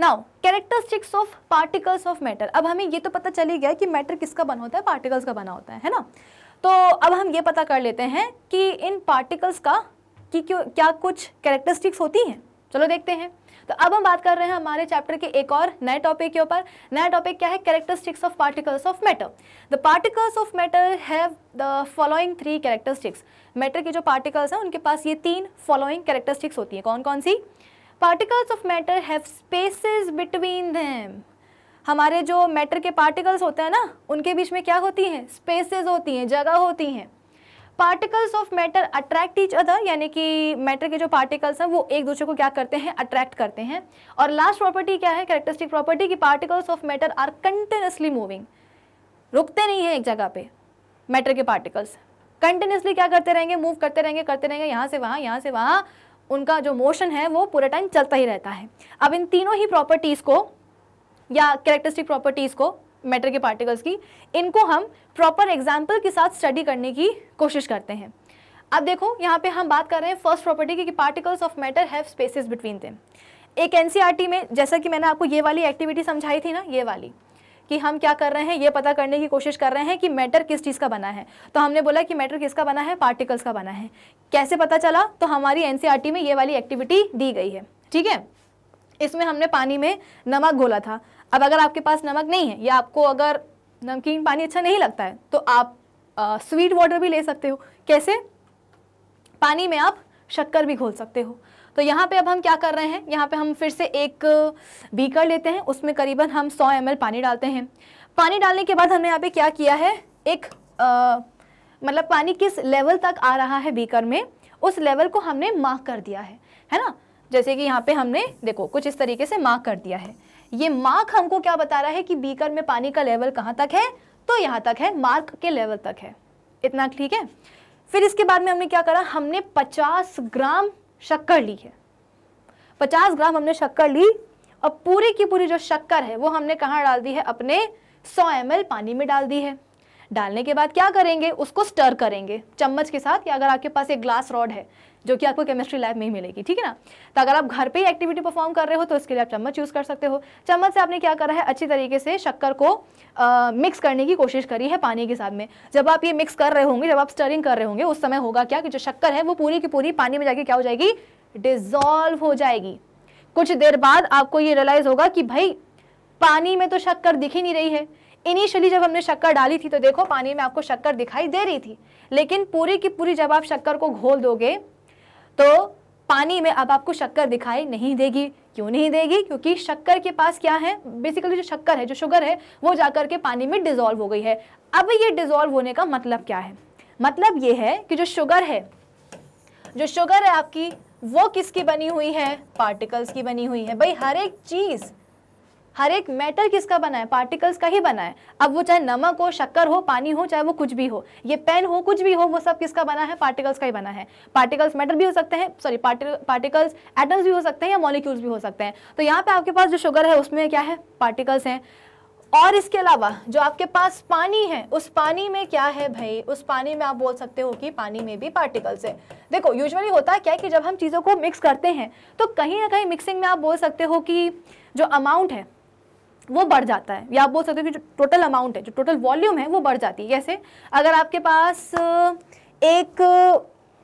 Now characteristics of particles of matter अब हमें ये तो पता चली गया कि मैटर किसका बना होता है पार्टिकल्स का बना होता है है ना तो अब हम ये पता कर लेते हैं कि इन पार्टिकल्स का कि क्यों क्या कुछ कैरेक्टरिस्टिक्स होती हैं चलो देखते हैं तो अब हम बात कर रहे हैं हमारे चैप्टर के एक और नए टॉपिक के ऊपर नया टॉपिक क्या है characteristics of particles of matter the particles of matter have the following three characteristics matter के जो पार्टिकल्स हैं उनके पास ये तीन फॉलोइंग कैरेक्टरिस्टिक्स होती हैं कौन कौन सी particles of matter have spaces between them. हमारे जो मैटर के पार्टिकल्स होते हैं ना उनके बीच में क्या होती हैं स्पेसेस होती हैं जगह होती हैं particles of matter attract each other यानी कि मैटर के जो पार्टिकल्स हैं वो एक दूसरे को क्या करते हैं अट्रैक्ट करते हैं और लास्ट प्रॉपर्टी क्या है कैरेक्टरिस्टिक प्रॉपर्टी कि particles of matter are continuously moving रुकते नहीं हैं एक जगह पे मैटर के पार्टिकल्स कंटिन्यूसली क्या करते रहेंगे मूव करते रहेंगे करते रहेंगे यहाँ से वहाँ यहाँ से वहाँ उनका जो मोशन है वो पूरा टाइम चलता ही रहता है अब इन तीनों ही प्रॉपर्टीज़ को या कैरेक्टरिस्टिक प्रॉपर्टीज़ को मैटर के पार्टिकल्स की इनको हम प्रॉपर एग्जाम्पल के साथ स्टडी करने की कोशिश करते हैं अब देखो यहाँ पे हम बात कर रहे हैं फर्स्ट प्रॉपर्टी की कि particles of matter have spaces between them एक एनसीईआरटी e में जैसा कि मैंने आपको ये वाली एक्टिविटी समझाई थी ना ये वाली कि हम क्या कर रहे हैं ये पता करने की कोशिश कर रहे हैं कि मैटर किस चीज़ का बना है तो हमने बोला कि मैटर किसका बना है पार्टिकल्स का बना है कैसे पता चला तो हमारी एन e में ये वाली एक्टिविटी दी गई है ठीक है इसमें हमने पानी में नमक घोला था अब अगर आपके पास नमक नहीं है या आपको अगर नमकीन पानी अच्छा नहीं लगता है तो आप आ, स्वीट वाटर भी ले सकते हो कैसे पानी में आप शक्कर भी घोल सकते हो तो यहाँ पे अब हम क्या कर रहे हैं यहाँ पे हम फिर से एक बीकर लेते हैं उसमें करीबन हम 100 एम पानी डालते हैं पानी डालने के बाद हमने यहाँ पे क्या किया है एक मतलब पानी किस लेवल तक आ रहा है बीकर में उस लेवल को हमने मार्क कर दिया है है ना जैसे कि यहाँ पे हमने देखो कुछ इस तरीके से मार्क कर दिया है ये मार्क हमको क्या बता रहा है कि बीकर में पानी का लेवल कहाँ तक है तो यहाँ तक है मार्क के लेवल तक है इतना ठीक है फिर इसके बाद में हमने क्या करा हमने 50 ग्राम शक्कर ली है पचास ग्राम हमने शक्कर ली और पूरी की पूरी जो शक्कर है वो हमने कहाँ डाल दी है अपने सौ एम पानी में डाल दी है डालने के बाद क्या करेंगे उसको स्टर करेंगे चम्मच के साथ या अगर आपके पास एक ग्लास रॉड है जो कि आपको केमिस्ट्री लैब में ही मिलेगी ठीक है ना तो अगर आप घर पे ही एक्टिविटी परफॉर्म कर रहे हो तो इसके लिए आप चम्मच यूज़ कर सकते हो चम्मच से आपने क्या करा है अच्छी तरीके से शक्कर को आ, मिक्स करने की कोशिश करी है पानी के साथ में जब आप ये मिक्स कर रहे होंगे जब आप स्टरिंग कर रहे होंगे उस समय होगा क्या कि जो शक्कर है वो पूरी की पूरी पानी में जाके क्या हो जाएगी डिजॉल्व हो जाएगी कुछ देर बाद आपको ये रियलाइज़ होगा कि भाई पानी में तो शक्कर दिख ही नहीं रही है इनिशियली जब हमने शक्कर डाली थी तो देखो पानी में आपको शक्कर दिखाई दे रही थी लेकिन पूरी की पूरी जब आप शक्कर को घोल दोगे तो पानी में अब आपको शक्कर दिखाई नहीं देगी क्यों नहीं देगी क्योंकि शक्कर के पास क्या है बेसिकली जो शक्कर है जो शुगर है वो जाकर के पानी में डिजोल्व हो गई है अब ये डिजोल्व होने का मतलब क्या है मतलब ये है कि जो शुगर है जो शुगर है आपकी वो किसकी बनी हुई है पार्टिकल्स की बनी हुई है भाई हर एक चीज़ हर एक मेटल किसका बना है पार्टिकल्स का ही बना है अब वो चाहे नमक हो शक्कर हो पानी हो चाहे वो कुछ भी हो ये पेन हो कुछ भी हो वो सब किसका बना है पार्टिकल्स का ही बना है पार्टिकल्स मेटल भी हो सकते हैं सॉरी पार्टिकल्स एटम्स भी हो सकते हैं या मॉलिक्यूल्स भी हो सकते हैं तो यहाँ पे आपके पास जो शुगर है उसमें क्या है पार्टिकल्स हैं और इसके अलावा जो आपके पास पानी है उस पानी में क्या है भाई उस पानी में आप बोल सकते हो कि पानी में भी पार्टिकल्स है देखो यूजुअली होता है क्या है कि जब हम चीज़ों को मिक्स करते हैं तो कहीं ना कहीं मिक्सिंग में आप बोल सकते हो कि जो अमाउंट है वो बढ़ जाता है या आप बोल सकते हो कि जो टोटल अमाउंट है जो टोटल वॉल्यूम है वो बढ़ जाती है जैसे अगर आपके पास एक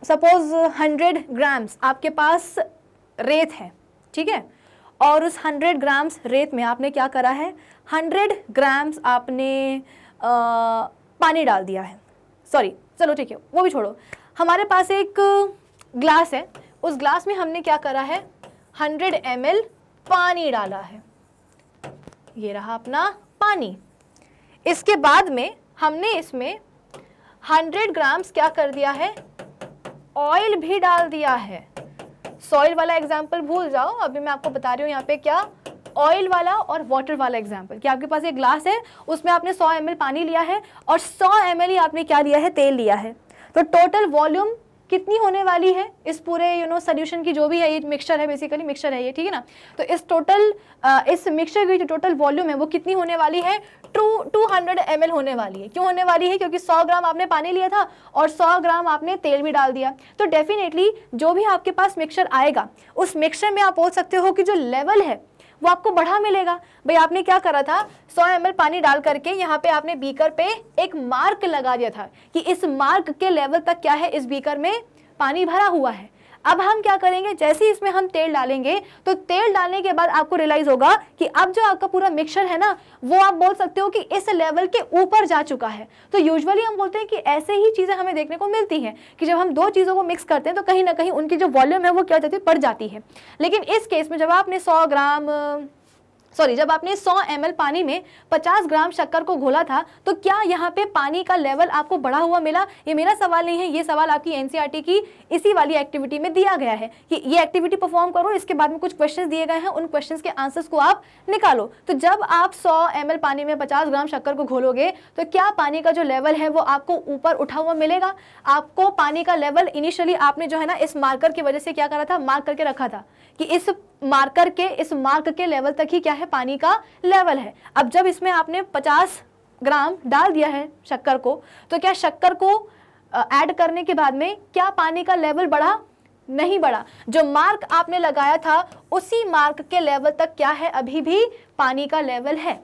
सपोज हंड्रेड ग्राम्स आपके पास रेत है ठीक है और उस हंड्रेड ग्राम्स रेत में आपने क्या करा है हंड्रेड ग्राम्स आपने आ, पानी डाल दिया है सॉरी चलो ठीक है वो भी छोड़ो हमारे पास एक ग्लास है उस ग्लास में हमने क्या करा है हंड्रेड एम पानी डाला है ये रहा अपना पानी इसके बाद में हमने इसमें 100 ग्राम्स क्या कर दिया है ऑयल भी डाल दिया है सॉइल वाला एग्जाम्पल भूल जाओ अभी मैं आपको बता रही हूँ यहाँ पे क्या ऑयल वाला और वाटर वाला एग्जाम्पल कि आपके पास एक ग्लास है उसमें आपने 100 एम पानी लिया है और 100 एम ही आपने क्या लिया है तेल लिया है तो टोटल वॉल्यूम कितनी होने वाली है इस पूरे यू नो सोल्यूशन की जो भी है ये मिक्सचर है बेसिकली मिक्सचर है ये ठीक है ना तो इस टोटल इस मिक्सचर की जो टोटल वॉल्यूम है वो कितनी होने वाली है two two hundred M L होने वाली है क्यों होने वाली है क्योंकि सौ ग्राम आपने पानी लिया था और सौ ग्राम आपने तेल भी डाल दिया तो डेफिनेटली जो भी आपके पास मिक्सचर आएगा उस मिक्सचर में आप बोल सकते हो कि जो लेवल है वो आपको बढ़ा मिलेगा भाई आपने क्या करा था 100 एम पानी डाल करके यहाँ पे आपने बीकर पे एक मार्क लगा दिया था कि इस मार्क के लेवल तक क्या है इस बीकर में पानी भरा हुआ है अब हम क्या करेंगे जैसे ही इसमें हम तेल डालेंगे तो तेल डालने के बाद आपको रियलाइज होगा कि अब जो आपका पूरा मिक्सर है ना वो आप बोल सकते हो कि इस लेवल के ऊपर जा चुका है तो यूजुअली हम बोलते हैं कि ऐसे ही चीज़ें हमें देखने को मिलती हैं कि जब हम दो चीज़ों को मिक्स करते हैं तो कहीं ना कहीं उनकी जो वॉल्यूम है वो क्या जाती है बढ़ जाती है लेकिन इस केस में जब आपने सौ ग्राम सॉरी जब आपने 100 एम पानी में 50 ग्राम शक्कर को घोला था तो क्या यहाँ पे पानी का लेवल आपको बढ़ा हुआ मिला ये मेरा सवाल नहीं है ये सवाल आपकी एनसीईआरटी e की इसी वाली एक्टिविटी में दिया गया है कि ये एक्टिविटी परफॉर्म करो इसके बाद में कुछ क्वेश्चंस दिए गए हैं उन क्वेश्चन के आंसर्स को आप निकालो तो जब आप सौ एम पानी में पचास ग्राम शक्कर को घोलोगे तो क्या पानी का जो लेवल है वो आपको ऊपर उठा हुआ मिलेगा आपको पानी का लेवल इनिशियली आपने जो है ना इस मार्कर की वजह से क्या करा था मार्क करके रखा था कि इस मार्कर के इस मार्क के लेवल तक ही क्या है पानी का लेवल है अब जब इसमें आपने 50 ग्राम डाल दिया है शक्कर को तो क्या शक्कर को ऐड करने के बाद में क्या पानी का लेवल बढ़ा नहीं बढ़ा जो मार्क आपने लगाया था उसी मार्क के लेवल तक क्या है अभी भी पानी का लेवल है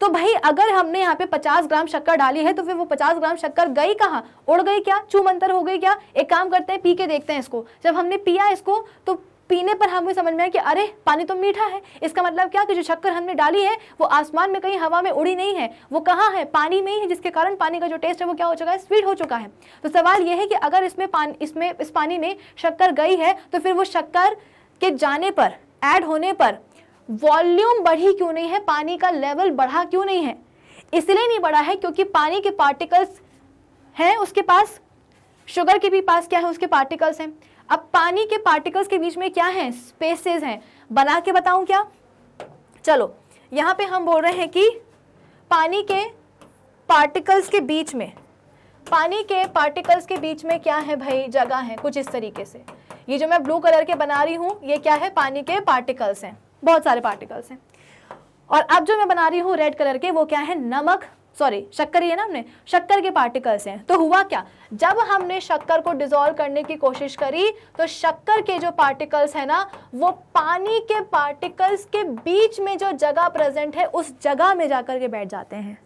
तो भाई अगर हमने यहाँ पे 50 ग्राम शक्कर डाली है तो फिर वो 50 ग्राम शक्कर गई कहाँ उड़ गई क्या चूमंतर हो गई क्या एक काम करते हैं पी के देखते हैं इसको जब हमने पिया इसको तो पीने पर हमें समझ में आया कि अरे पानी तो मीठा है इसका मतलब क्या कि जो शक्कर हमने डाली है वो आसमान में कहीं हवा में उड़ी नहीं है वो कहाँ है पानी में ही है जिसके कारण पानी का जो टेस्ट है वो क्या हो चुका है स्वीट हो चुका है तो सवाल यह है कि अगर इसमें पान इसमें इस पानी में शक्कर गई है तो फिर वो शक्कर के जाने पर ऐड होने पर वॉल्यूम बढ़ी क्यों नहीं है पानी का लेवल बढ़ा क्यों नहीं है इसलिए नहीं बढ़ा है क्योंकि पानी के पार्टिकल्स हैं उसके पास शुगर के भी पास क्या है उसके पार्टिकल्स हैं अब पानी के पार्टिकल्स के बीच में क्या है स्पेसेस हैं बना के बताऊं क्या चलो यहां पे हम बोल रहे हैं कि पानी के पार्टिकल्स के बीच में पानी के पार्टिकल्स के बीच में क्या है भाई जगह है कुछ इस तरीके से ये जो मैं ब्लू कलर के बना रही हूँ ये क्या है पानी के पार्टिकल्स हैं बहुत सारे पार्टिकल्स हैं और अब जो मैं बना रही हूँ रेड कलर के वो क्या है नमक सॉरी शक्कर ही है ना हमने शक्कर के पार्टिकल्स हैं तो हुआ क्या जब हमने शक्कर को डिजोल्व करने की कोशिश करी तो शक्कर के जो पार्टिकल्स है ना वो पानी के पार्टिकल्स के बीच में जो जगह प्रेजेंट है उस जगह में जाकर के बैठ जाते हैं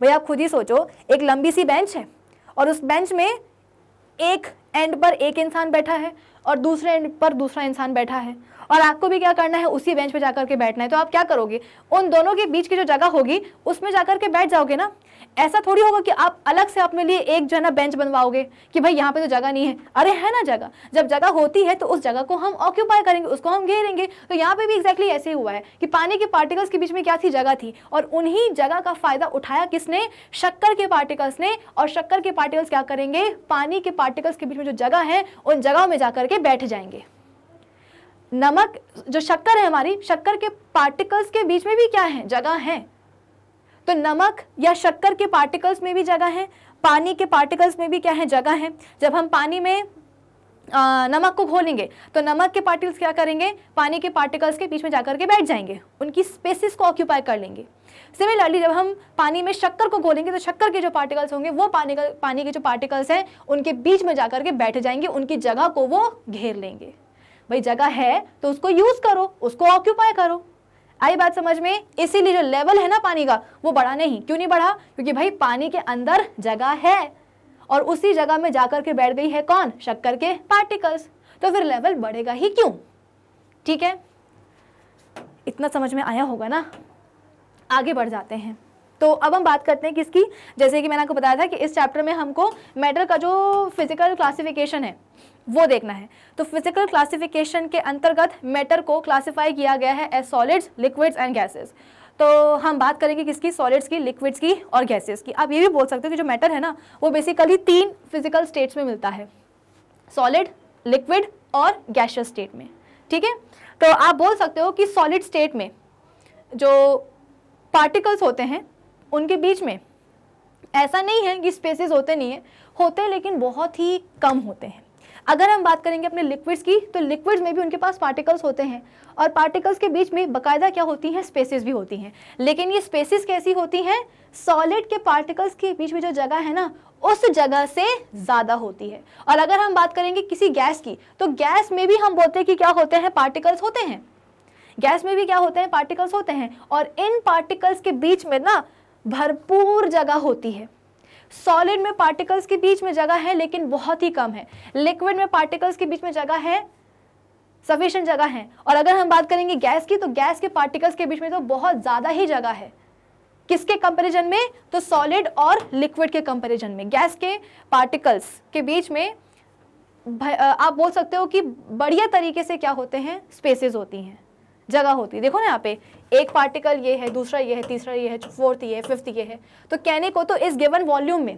भैया आप खुद ही सोचो एक लंबी सी बेंच है और उस बेंच में एक एंड पर एक इंसान बैठा है और दूसरे एंड पर दूसरा इंसान बैठा है और आपको भी क्या करना है उसी बेंच पे जाकर के बैठना है तो आप क्या करोगे उन दोनों के बीच की जो जगह होगी उसमें जाकर के बैठ जाओगे ना ऐसा थोड़ी होगा कि आप अलग से अपने लिए एक जो है ना बेंच बनवाओगे कि भाई यहाँ पे तो जगह नहीं है अरे है ना जगह जब जगह होती है तो उस जगह को हम ऑक्यूपाई करेंगे उसको हम घेरेंगे तो यहाँ पे भी एग्जैक्टली exactly ऐसे हुआ है कि पानी के पार्टिकल्स के बीच में क्या थी जगह थी और उन्हीं जगह का फायदा उठाया किसने शक्कर के पार्टिकल्स ने और शक्कर के पार्टिकल्स क्या करेंगे पानी के पार्टिकल्स के बीच में जो जगह है उन जगहों में जाकर के बैठ जाएंगे नमक जो शक्कर है हमारी शक्कर के पार्टिकल्स के बीच में भी क्या है जगह है तो नमक या शक्कर के पार्टिकल्स में भी जगह है पानी के पार्टिकल्स में भी क्या है जगह है जब हम पानी में आ, नमक को घोलेंगे तो नमक के पार्टिकल्स क्या करेंगे पानी के पार्टिकल्स के बीच में जाकर के बैठ जाएंगे उनकी स्पेसिस को ऑक्यूपाई कर लेंगे सिमिलरली जब हम पानी में शक्कर को घोलेंगे तो शक्कर के जो पार्टिकल्स होंगे वो पानी का पानी के जो पार्टिकल्स हैं उनके बीच में जाकर के बैठ जाएंगे उनकी जगह को वो घेर लेंगे भाई जगह है तो उसको यूज करो उसको ऑक्यूपाई करो आई बात समझ में इसीलिए जो लेवल है ना पानी का वो बढ़ा नहीं क्यों नहीं बढ़ा क्योंकि भाई पानी के अंदर जगह है और उसी जगह में जाकर के बैठ गई है कौन शक्कर के पार्टिकल्स तो फिर लेवल बढ़ेगा ही क्यों ठीक है इतना समझ में आया होगा ना आगे बढ़ जाते हैं तो अब हम बात करते हैं किसकी जैसे कि मैंने आपको बताया था कि इस चैप्टर में हमको मैटर का जो फिजिकल क्लासिफिकेशन है वो देखना है तो फिजिकल क्लासिफिकेशन के अंतर्गत मैटर को क्लासिफाई किया गया है as solids liquids and gases तो हम बात करेंगे किसकी सॉलिड्स की लिक्विड्स की और गैसेस की आप ये भी बोल सकते हो कि जो मैटर है ना वो बेसिकली तीन फिजिकल स्टेट्स में मिलता है सॉलिड लिक्विड और गैशियस स्टेट में ठीक है तो आप बोल सकते हो कि सॉलिड स्टेट में जो पार्टिकल्स होते हैं उनके बीच में ऐसा नहीं है कि स्पेसेस होते नहीं हैं होते हैं लेकिन बहुत ही कम होते हैं अगर हम बात करेंगे अपने लिक्विड्स की तो लिक्विड्स में भी उनके पास पार्टिकल्स होते हैं और पार्टिकल्स के बीच में बकायदा क्या होती हैं स्पेसेस भी होती हैं लेकिन ये स्पेसेस कैसी होती हैं सॉलिड के पार्टिकल्स के बीच में जो जगह है ना उस जगह से ज़्यादा होती है और अगर हम बात करेंगे किसी गैस की तो गैस में भी हम बोलते हैं कि क्या होते हैं पार्टिकल्स होते हैं गैस में भी क्या होते हैं पार्टिकल्स होते हैं और इन पार्टिकल्स के बीच में ना भरपूर जगह होती है सॉलिड में पार्टिकल्स के बीच में जगह है लेकिन बहुत ही कम है लिक्विड में पार्टिकल्स के बीच में जगह है सफिशेंट जगह है और अगर हम बात करेंगे गैस की तो गैस के पार्टिकल्स के बीच में तो बहुत ज़्यादा ही जगह है किसके कंपैरिजन में तो सॉलिड और लिक्विड के कंपैरिजन में गैस के पार्टिकल्स के बीच में आप बोल सकते हो कि बढ़िया तरीके से क्या होते हैं स्पेसेस होती हैं जगह होती है देखो ना यहाँ पे एक पार्टिकल ये है दूसरा ये है तीसरा ये है फोर्थ ये है फिफ्थ ये है तो कहने को तो इस गिवन वॉल्यूम में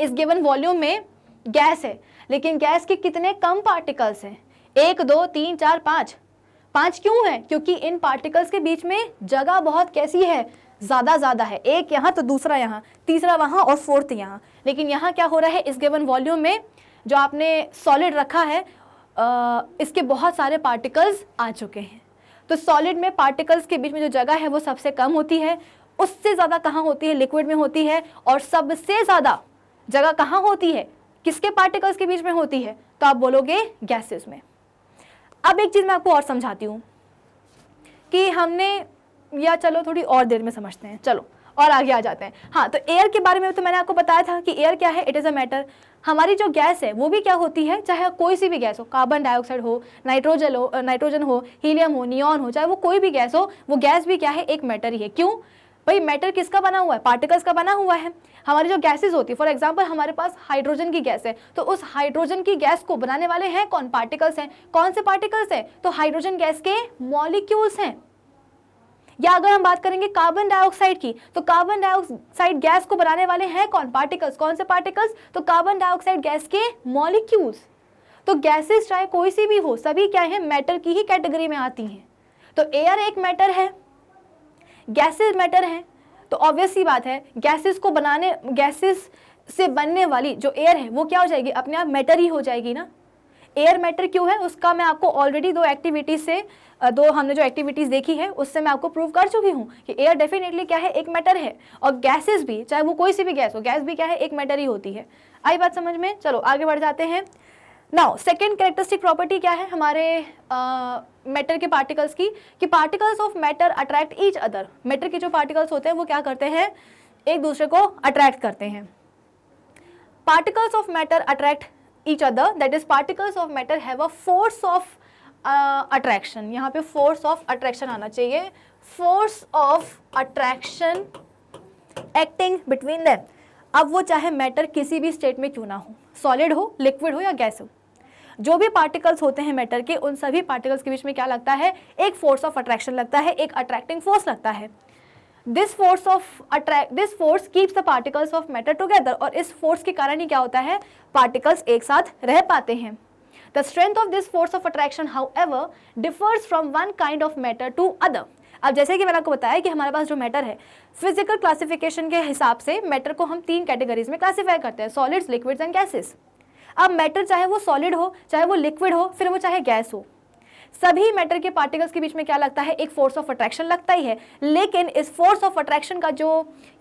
इस गिवन वॉल्यूम में गैस है लेकिन गैस के कितने कम पार्टिकल्स हैं एक दो तीन चार पाँच पाँच क्यों है क्योंकि इन पार्टिकल्स के बीच में जगह बहुत कैसी है ज़्यादा ज़्यादा है एक यहाँ तो दूसरा यहाँ तीसरा वहाँ और फोर्थ यहाँ लेकिन यहाँ क्या हो रहा है इस गिवन वॉल्यूम में जो आपने सॉलिड रखा है आ, इसके बहुत सारे पार्टिकल्स आ चुके हैं तो सॉलिड में पार्टिकल्स के बीच में जो जगह है वो सबसे कम होती है उससे ज़्यादा कहाँ होती है लिक्विड में होती है और सबसे ज़्यादा जगह कहाँ होती है किसके पार्टिकल्स के बीच में होती है तो आप बोलोगे गैसेस में अब एक चीज़ मैं आपको और समझाती हूँ कि हमने या चलो थोड़ी और देर में समझते हैं चलो और आगे आ जाते हैं हाँ तो एयर के बारे में तो मैंने आपको बताया था कि एयर क्या है इट इज़ अ मैटर हमारी जो गैस है वो भी क्या होती है चाहे कोई सी भी गैस हो कार्बन डाइऑक्साइड हो नाइट्रोजन हो नाइट्रोजन हो हीलियम हो नियॉन हो चाहे वो कोई भी गैस हो वो गैस भी क्या है एक मैटर ही है क्यों भाई मैटर किसका बना हुआ है पार्टिकल्स का बना हुआ है हमारी जो गैसेज होती है फॉर एग्जाम्पल हमारे पास हाइड्रोजन की गैस है तो उस हाइड्रोजन की गैस को बनाने वाले हैं कौन पार्टिकल्स हैं कौन से पार्टिकल्स हैं तो हाइड्रोजन गैस के मॉलिक्यूल्स हैं या अगर हम बात करेंगे कार्बन डाइऑक्साइड की तो कार्बन डाइऑक्साइड गैस को बनाने वाले हैं कौन पार्टिकल्स कौन से पार्टिकल्स तो कार्बन डाइऑक्साइड गैस के मॉलिक्यूल्स तो गैसेस चाहे कोई सी भी हो सभी क्या है मैटर की ही कैटेगरी में आती हैं तो एयर एक मैटर है गैसेस मैटर है तो ऑब्वियस ही बात है गैसेस को बनाने गैसेस से बनने वाली जो एयर है वो क्या हो जाएगी अपने आप मैटर ही हो जाएगी ना एयर मैटर क्यों है उसका मैं आपको ऑलरेडी दो एक्टिविटीज़ से दो हमने जो एक्टिविटीज़ देखी है उससे मैं आपको प्रूव कर चुकी हूँ कि एयर डेफिनेटली क्या है एक मैटर है और गैसेस भी चाहे वो कोई सी भी गैस हो गैस भी क्या है एक मैटर ही होती है आई बात समझ में चलो आगे बढ़ जाते हैं नाउ सेकेंड करेक्टरिस्टिक प्रॉपर्टी क्या है हमारे मैटर uh, के पार्टिकल्स की कि particles of matter attract each other matter के जो पार्टिकल्स होते हैं वो क्या करते हैं एक दूसरे को अट्रैक्ट करते हैं particles of matter attract each other that is particles of matter have a force of uh, attraction yahan pe force of attraction aana chahiye force of attraction acting between them ab wo chahe matter kisi bhi state mein kyun na ho solid ho liquid ho ya gas ho जो भी particles होते हैं matter के उन सभी particles के बीच में क्या लगता है एक फोर्स ऑफ अट्रैक्शन लगता है एक अट्रैक्टिंग फोर्स लगता है this force of attract this force keeps the particles of matter together और इस फोर्स के कारण ही क्या होता है पार्टिकल्स एक साथ रह पाते हैं the strength of this force of attraction however differs from one kind of matter to other अब जैसे कि मैंने आपको बताया कि हमारे पास जो मैटर है फिजिकल क्लासिफिकेशन के हिसाब से मैटर को हम तीन कैटेगरीज में क्लासीफाई करते हैं सॉलिड्स लिक्विड्स एंड गैसेस अब मैटर चाहे वो सॉलिड हो चाहे वो लिक्विड हो फिर वो चाहे गैस हो सभी मैटर के पार्टिकल्स के बीच में क्या लगता है एक फोर्स ऑफ अट्रैक्शन लगता ही है लेकिन इस फोर्स ऑफ अट्रैक्शन का जो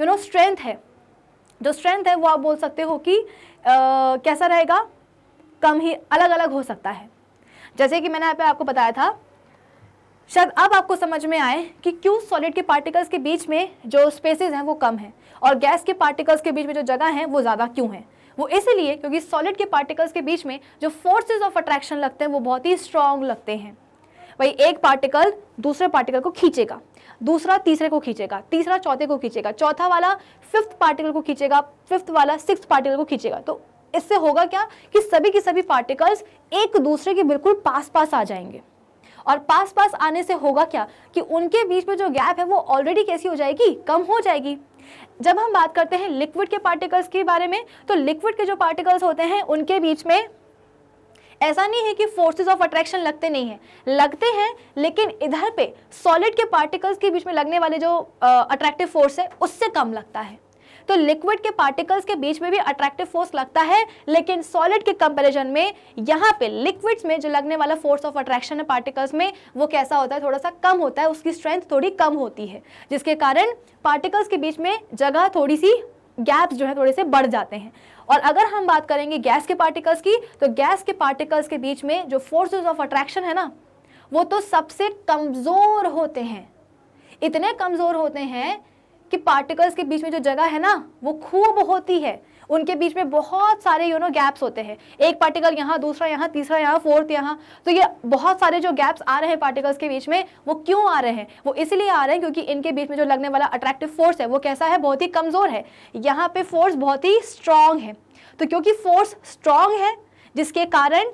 यू नो स्ट्रेंथ है जो स्ट्रेंथ है वो आप बोल सकते हो कि आ, कैसा रहेगा कम ही अलग अलग हो सकता है जैसे कि मैंने यहाँ पे आपको बताया था शायद अब आपको समझ में आए कि क्यों सॉलिड के पार्टिकल्स के बीच में जो स्पेसेस हैं वो कम हैं और गैस के पार्टिकल्स के बीच में जो जगह है वो ज़्यादा क्यों है वो इसलिए क्योंकि सॉलिड के पार्टिकल्स के बीच में जो फोर्सेज ऑफ अट्रैक्शन लगते हैं वो बहुत ही स्ट्रांग लगते हैं भाई एक पार्टिकल दूसरे पार्टिकल को खींचेगा दूसरा तीसरे को खींचेगा तीसरा चौथे को खींचेगा चौथा वाला फिफ्थ पार्टिकल को खींचेगा फिफ्थ वाला सिक्स पार्टिकल को खींचेगा तो इससे होगा क्या कि सभी के सभी पार्टिकल्स एक दूसरे के बिल्कुल पास पास आ जाएंगे और पास पास आने से होगा क्या कि उनके बीच में जो गैप है वो ऑलरेडी कैसी हो जाएगी कम हो जाएगी जब हम बात करते हैं लिक्विड के पार्टिकल्स के बारे में तो लिक्विड के जो पार्टिकल्स होते हैं उनके बीच में ऐसा नहीं है कि फोर्सेस ऑफ अट्रैक्शन लगते नहीं हैं लगते हैं लेकिन इधर पे सॉलिड के पार्टिकल्स के बीच में लगने वाले जो अट्रैक्टिव फोर्स है उससे कम लगता है तो लिक्विड के पार्टिकल्स के बीच में भी अट्रैक्टिव फोर्स लगता है लेकिन सॉलिड के कंपेरिजन में यहाँ पे लिक्विड्स में जो लगने वाला फोर्स ऑफ अट्रैक्शन है पार्टिकल्स में वो कैसा होता है थोड़ा सा कम होता है उसकी स्ट्रेंथ थोड़ी कम होती है जिसके कारण पार्टिकल्स के बीच में जगह थोड़ी सी गैप्स जो है थोड़े से बढ़ जाते हैं और अगर हम बात करेंगे गैस के पार्टिकल्स की तो गैस के पार्टिकल्स के बीच में जो फोर्सेज ऑफ अट्रैक्शन है ना वो तो सबसे कमज़ोर होते हैं इतने कमज़ोर होते हैं कि पार्टिकल्स के बीच में जो जगह है ना वो खूब होती है उनके बीच में बहुत सारे यू नो गैप्स होते हैं एक पार्टिकल यहाँ दूसरा यहाँ तीसरा यहाँ फोर्थ यहाँ तो ये बहुत सारे जो गैप्स आ रहे हैं पार्टिकल्स के बीच में वो क्यों आ रहे हैं वो इसलिए आ रहे हैं क्योंकि इनके बीच में जो लगने वाला अट्रैक्टिव फोर्स है वो कैसा है बहुत ही कमज़ोर है यहाँ पे फोर्स बहुत ही स्ट्रांग है तो क्योंकि फोर्स स्ट्रांग है जिसके कारण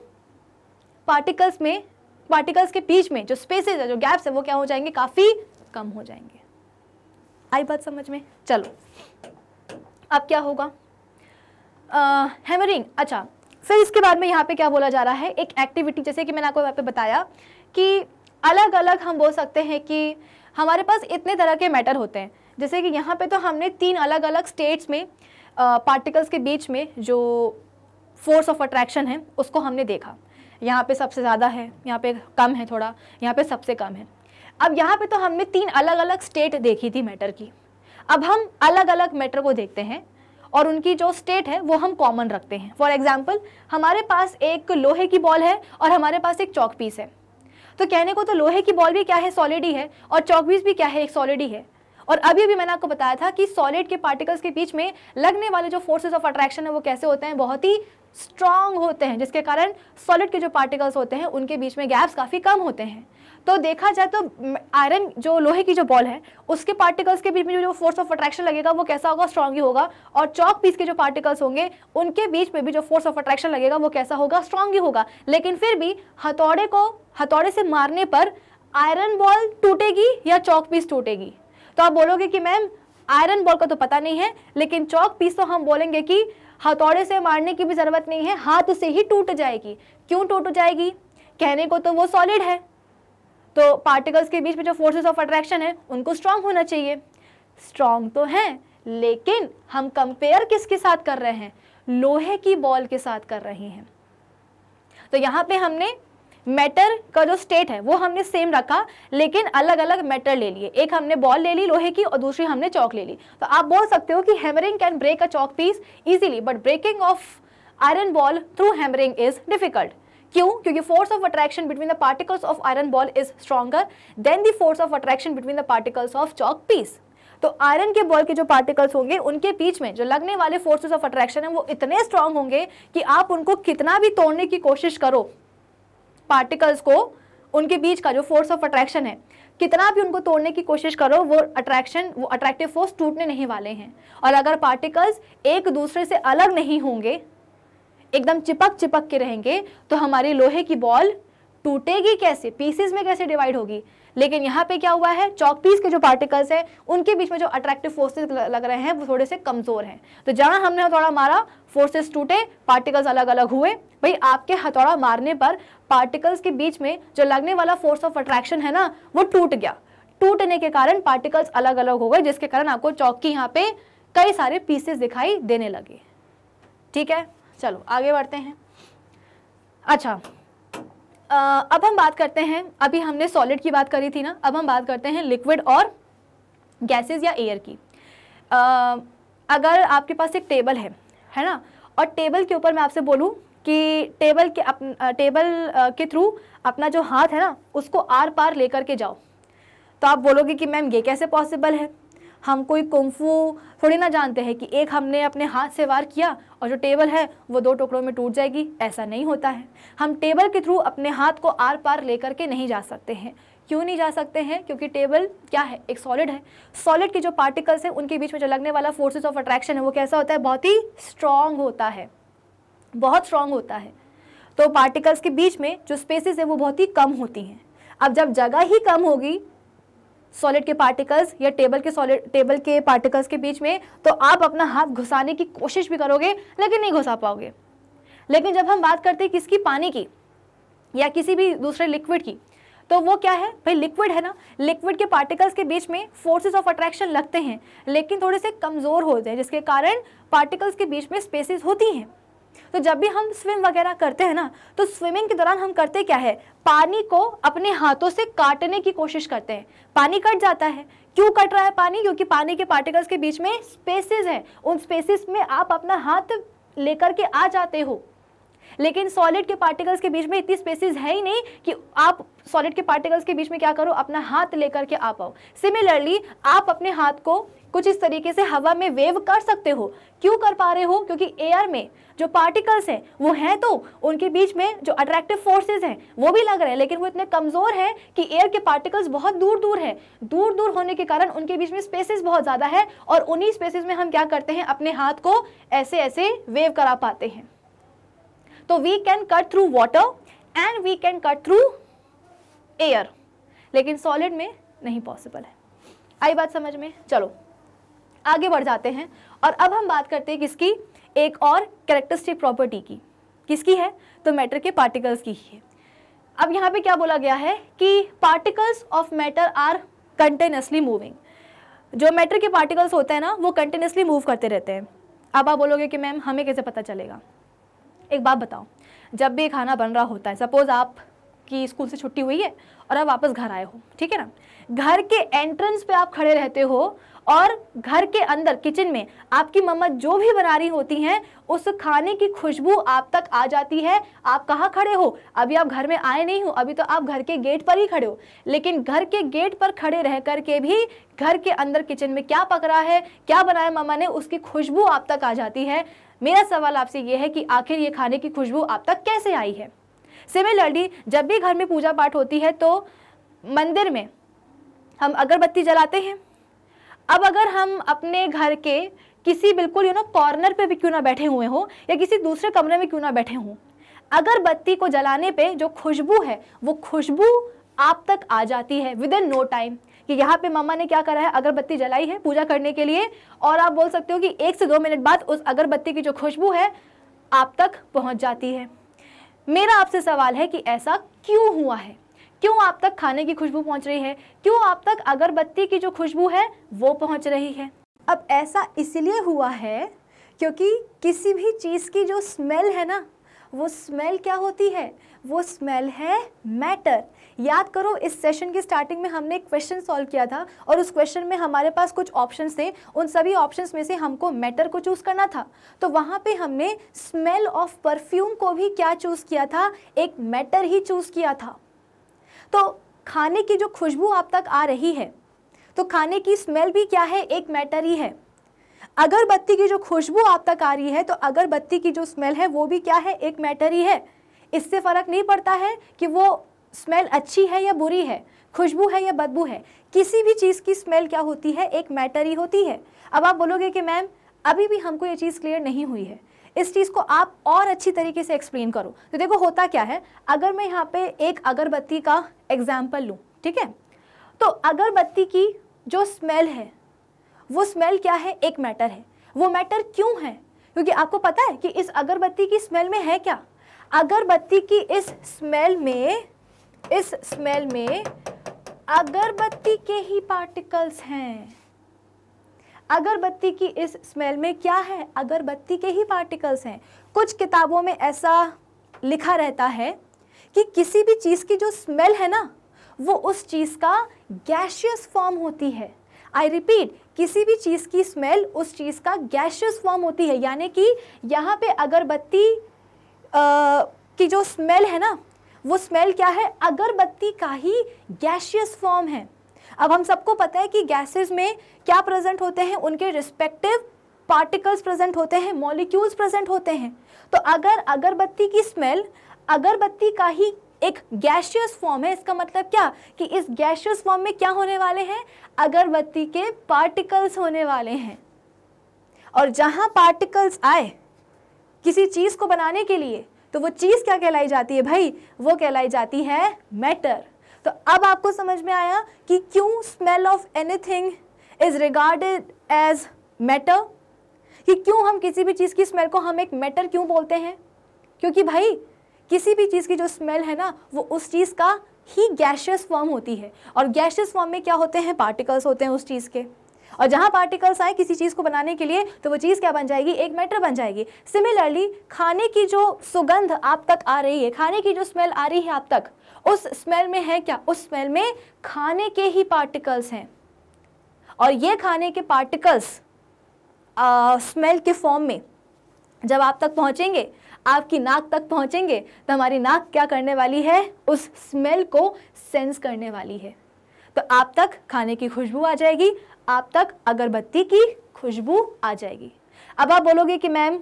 पार्टिकल्स में पार्टिकल्स के बीच में जो स्पेसेस है जो गैप्स है वो क्या हो जाएंगे काफ़ी कम हो जाएंगे आई बात समझ में चलो अब क्या होगा हैमरिंग uh, अच्छा फिर इसके बाद में यहाँ पे क्या बोला जा रहा है एक एक्टिविटी जैसे कि मैंने आपको यहाँ पे बताया कि अलग अलग हम बोल सकते हैं कि हमारे पास इतने तरह के मैटर होते हैं जैसे कि यहाँ पे तो हमने तीन अलग अलग स्टेट्स में पार्टिकल्स uh, के बीच में जो फोर्स ऑफ अट्रैक्शन है उसको हमने देखा यहाँ पे सबसे ज़्यादा है यहाँ पे कम है थोड़ा यहाँ पे सबसे कम है अब यहाँ पे तो हमने तीन अलग अलग स्टेट देखी थी मैटर की अब हम अलग अलग मैटर को देखते हैं और उनकी जो स्टेट है वो हम कॉमन रखते हैं फॉर एग्जाम्पल हमारे पास एक लोहे की बॉल है और हमारे पास एक चौक पीस है तो कहने को तो लोहे की बॉल भी क्या है सॉलिड ही है और चौक पीस भी क्या है एक सॉलिड ही है और अभी अभी मैंने आपको बताया था कि सॉलिड के पार्टिकल्स के बीच में लगने वाले जो फोर्सेज ऑफ अट्रैक्शन है वो कैसे होते हैं बहुत ही स्ट्रांग होते हैं जिसके कारण सॉलिड के जो पार्टिकल्स होते हैं उनके बीच में गैप्स काफ़ी कम होते हैं तो देखा जाए तो आयरन जो लोहे की जो बॉल है उसके पार्टिकल्स के बीच में जो फोर्स ऑफ अट्रैक्शन लगेगा वो कैसा होगा स्ट्रॉन्ग ही होगा और चौक पीस के जो पार्टिकल्स होंगे उनके बीच में भी जो फोर्स ऑफ अट्रैक्शन लगेगा वो कैसा होगा स्ट्रॉन्ग ही होगा लेकिन फिर भी हथौड़े को हथौड़े से मारने पर आयरन बॉल टूटेगी या चौक पीस टूटेगी तो आप बोलोगे कि मैम आयरन बॉल का तो पता नहीं है लेकिन चौक पीस तो हम बोलेंगे कि हथौड़े से मारने की भी ज़रूरत नहीं है हाथ से ही टूट जाएगी क्यों टूट जाएगी कहने को तो वो सॉलिड है तो पार्टिकल्स के बीच में जो फोर्सेस ऑफ अट्रैक्शन है उनको स्ट्रांग होना चाहिए स्ट्रांग तो हैं लेकिन हम कंपेयर किसके साथ कर रहे हैं लोहे की बॉल के साथ कर रहे हैं तो यहाँ पे हमने मैटर का जो स्टेट है वो हमने सेम रखा लेकिन अलग अलग मैटर ले लिए एक हमने बॉल ले ली लोहे की और दूसरी हमने चौक ले ली तो आप बोल सकते हो कि hammering can break a chalk piece easily but breaking of iron ball through hammering is difficult क्यों क्योंकि force of attraction between the particles of iron ball is stronger than the force of attraction between the particles of chalk piece तो iron के ball के जो particles होंगे उनके बीच में जो लगने वाले फोर्सेस ऑफ अट्रैक्शन है वो इतने स्ट्रांग होंगे कि आप उनको कितना भी तोड़ने की कोशिश करो पार्टिकल्स को उनके बीच का जो फोर्स ऑफ अट्रैक्शन है कितना भी उनको तोड़ने की कोशिश करो वो अट्रैक्शन वो अट्रैक्टिव फोर्स टूटने नहीं वाले हैं और अगर पार्टिकल्स एक दूसरे से अलग नहीं होंगे एकदम चिपक चिपक के रहेंगे तो हमारी लोहे की बॉल टूटेगी कैसे पीसेस में कैसे डिवाइड होगी लेकिन यहाँ पे क्या हुआ है चौक पीस के जो पार्टिकल्स हैं उनके बीच में जो अट्रैक्टिव फोर्सेस लग रहे हैं वो थोड़े से कमज़ोर हैं तो जहाँ हमने हथौड़ा मारा फोर्सेस टूटे पार्टिकल्स अलग अलग हुए भाई आपके हथौड़ा मारने पर पार्टिकल्स के बीच में जो लगने वाला फोर्स ऑफ अट्रैक्शन है ना वो टूट गया टूटने के कारण पार्टिकल्स अलग अलग हो गए जिसके कारण आपको चौक की यहाँ पे कई सारे पीसेस दिखाई देने लगे ठीक है चलो आगे बढ़ते हैं अच्छा अब हम बात करते हैं अभी हमने सॉलिड की बात करी थी ना अब हम बात करते हैं लिक्विड और गैसेस या एयर की अगर आपके पास एक टेबल है है ना और टेबल के ऊपर मैं आपसे बोलूँ कि टेबल के अप, टेबल के थ्रू अपना जो हाथ है ना उसको आर पार लेकर के जाओ तो आप बोलोगे कि मैम ये कैसे पॉसिबल है हम कोई कुंफू थोड़ी ना जानते हैं कि एक हमने अपने हाथ से वार किया और जो टेबल है वो दो टुकड़ों में टूट जाएगी ऐसा नहीं होता है हम टेबल के थ्रू अपने हाथ को आर पार लेकर के नहीं जा सकते हैं क्यों नहीं जा सकते हैं क्योंकि टेबल क्या है एक सॉलिड है सॉलिड के जो पार्टिकल्स हैं उनके बीच में जो लगने वाला फोर्सेस ऑफ अट्रैक्शन है वो कैसा होता है बहुत ही स्ट्रांग होता है बहुत स्ट्रांग होता है तो पार्टिकल्स के बीच में जो स्पेसेस है वो बहुत ही कम होती हैं अब जब जगह ही कम होगी सॉलिड के पार्टिकल्स या टेबल के सॉलिड टेबल के पार्टिकल्स के बीच में तो आप अपना हाथ घुसाने की कोशिश भी करोगे लेकिन नहीं घुसा पाओगे लेकिन जब हम बात करते हैं किसकी पानी की या किसी भी दूसरे लिक्विड की तो वो क्या है भाई लिक्विड है ना लिक्विड के पार्टिकल्स के बीच में फोर्सेस ऑफ अट्रैक्शन लगते हैं लेकिन थोड़े से कमज़ोर होते हैं जिसके कारण पार्टिकल्स के बीच में स्पेसेस होती हैं तो जब भी हम स्विम वगैरह करते हैं ना तो स्विमिंग के दौरान हम करते क्या है पानी को अपने हाथों से काटने की कोशिश करते हैं पानी कट जाता है क्यों कट रहा है पानी क्योंकि पानी के पार्टिकल्स के बीच में स्पेसेस हैं उन स्पेसेस में आप अपना हाथ लेकर के आ जाते हो लेकिन सॉलिड के पार्टिकल्स के बीच में इतनी स्पेसिस है ही नहीं कि आप सॉलिड के पार्टिकल्स के बीच में क्या करो अपना हाथ लेकर के आ पाओ सिमिलरली आप अपने हाथ को कुछ इस तरीके से हवा में वेव कर सकते हो क्यों कर पा रहे हो क्योंकि एयर में जो पार्टिकल्स हैं वो हैं तो उनके बीच में जो अट्रैक्टिव फोर्सेस हैं वो भी लग रहे हैं लेकिन वो इतने कमज़ोर हैं कि एयर के पार्टिकल्स बहुत दूर दूर हैं दूर दूर होने के कारण उनके बीच में स्पेसेस बहुत ज़्यादा है और उन्हीं स्पेसेस में हम क्या करते हैं अपने हाथ को ऐसे ऐसे वेव करा पाते हैं तो we can cut through water and we can cut through air लेकिन सॉलिड में नहीं पॉसिबल है आई बात समझ में चलो आगे बढ़ जाते हैं और अब हम बात करते हैं किसकी एक और कैरेक्टरिस्टिक प्रॉपर्टी की किसकी है तो मैटर के पार्टिकल्स की ही है अब यहाँ पे क्या बोला गया है कि particles of matter are continuously moving जो मैटर के पार्टिकल्स होते हैं ना वो कंटिन्यूसली मूव करते रहते हैं अब आप बोलोगे कि मैम हमें कैसे पता चलेगा एक बात बताओ जब भी खाना बन रहा होता है सपोज़ आप कि स्कूल से छुट्टी हुई है और आप वापस घर आए हो ठीक है ना घर के एंट्रेंस पे आप खड़े रहते हो और घर के अंदर किचन में आपकी मम्मा जो भी बना रही होती हैं उस खाने की खुशबू आप तक आ जाती है आप कहाँ खड़े हो अभी आप घर में आए नहीं हो अभी तो आप घर के गेट पर ही खड़े हो लेकिन घर के गेट पर खड़े रह कर के भी घर के अंदर किचन में क्या पक रहा है क्या बनाया मम्मा ने उसकी खुशबू आप तक आ जाती है मेरा सवाल आपसे यह है कि आखिर ये खाने की खुशबू आप तक कैसे आई है सिमिलरली जब भी घर में पूजा पाठ होती है तो मंदिर में हम अगरबत्ती जलाते हैं अब अगर हम अपने घर के किसी बिल्कुल यू नो कॉर्नर पे भी क्यों ना बैठे हुए हों या किसी दूसरे कमरे में क्यों ना बैठे हों अगरबत्ती को जलाने पे जो खुशबू है वो खुशबू आप तक आ जाती है विद इन नो टाइम कि यहाँ पे मम्मा ने क्या करा है अगरबत्ती जलाई है पूजा करने के लिए और आप बोल सकते हो कि एक से दो मिनट बाद उस अगरबत्ती की जो खुशबू है आप तक पहुँच जाती है मेरा आपसे सवाल है कि ऐसा क्यों हुआ है क्यों आप तक खाने की खुशबू पहुंच रही है क्यों आप तक अगरबत्ती की जो खुशबू है वो पहुंच रही है अब ऐसा इसलिए हुआ है क्योंकि किसी भी चीज़ की जो स्मेल है ना वो स्मेल क्या होती है वो स्मेल है मैटर याद करो इस सेशन की स्टार्टिंग में हमने क्वेश्चन सॉल्व किया था और उस क्वेश्चन में हमारे पास कुछ ऑप्शन थे उन सभी ऑप्शन में से हमको मैटर को चूज करना था तो वहाँ पर हमने स्मेल ऑफ परफ्यूम को भी क्या चूज किया था एक मैटर ही चूज किया था तो खाने की जो खुशबू आप तक आ रही है तो खाने की स्मेल भी क्या है एक मैटर ही है अगरबत्ती की जो खुशबू आप तक आ रही है तो अगरबत्ती की जो स्मेल है वो भी क्या है एक मैटर ही है इससे फ़र्क नहीं पड़ता है कि वो स्मेल अच्छी है या बुरी है खुशबू है या बदबू है किसी भी चीज़ की स्मेल क्या होती है एक मैटर ही होती है अब आप बोलोगे कि मैम अभी भी हमको ये चीज़ क्लियर नहीं हुई है इस चीज़ को आप और अच्छी तरीके से एक्सप्लेन करो तो देखो होता क्या है अगर मैं यहाँ पे एक अगरबत्ती का एग्जाम्पल लूँ ठीक है तो अगरबत्ती की जो स्मेल है वो स्मेल क्या है एक मैटर है वो मैटर क्यों है क्योंकि आपको पता है कि इस अगरबत्ती की स्मेल में है क्या अगरबत्ती की इस स्मेल में इस स्मेल में अगरबत्ती के ही पार्टिकल्स हैं अगरबत्ती की इस स्मेल में क्या है अगरबत्ती के ही पार्टिकल्स हैं कुछ किताबों में ऐसा लिखा रहता है कि किसी भी चीज़ की जो स्मेल है ना वो उस चीज़ का गैशियस फॉर्म होती है आई रिपीट किसी भी चीज़ की स्मेल उस चीज़ का गैशियस फॉर्म होती है यानी कि यहाँ पे अगरबत्ती की जो स्मेल है ना वो स्मेल क्या है अगरबत्ती का ही गैशियस फॉर्म है अब हम सबको पता है कि गैसेस में क्या प्रेजेंट होते हैं उनके रिस्पेक्टिव पार्टिकल्स प्रेजेंट होते हैं मॉलिक्यूल्स प्रेजेंट होते हैं तो अगर अगरबत्ती की स्मेल अगरबत्ती का ही एक गैशियस फॉर्म है इसका मतलब क्या कि इस गैशियस फॉर्म में क्या होने वाले हैं अगरबत्ती के पार्टिकल्स होने वाले हैं और जहाँ पार्टिकल्स आए किसी चीज़ को बनाने के लिए तो वो चीज़ क्या कहलाई जाती है भाई वो कहलाई जाती है मैटर तो अब आपको समझ में आया कि क्यों smell of anything is regarded as matter कि क्यों हम किसी भी चीज़ की स्मेल को हम एक मैटर क्यों बोलते हैं क्योंकि भाई किसी भी चीज़ की जो स्मेल है ना वो उस चीज़ का ही गैशियस फॉर्म होती है और गैशियस फॉर्म में क्या होते हैं पार्टिकल्स होते हैं उस चीज़ के और जहाँ पार्टिकल्स आए किसी चीज़ को बनाने के लिए तो वो चीज़ क्या बन जाएगी एक मैटर बन जाएगी सिमिलरली खाने की जो सुगंध आप तक आ रही है खाने की जो स्मेल आ रही है आप तक उस स्मेल में है क्या उस स्मेल में खाने के ही पार्टिकल्स हैं और ये खाने के पार्टिकल्स स्मेल के फॉर्म में जब आप तक पहुँचेंगे आपकी नाक तक पहुँचेंगे तो हमारी नाक क्या करने वाली है उस स्मेल को सेंस करने वाली है तो आप तक खाने की खुशबू आ जाएगी आप तक अगरबत्ती की खुशबू आ जाएगी अब आप बोलोगे कि मैम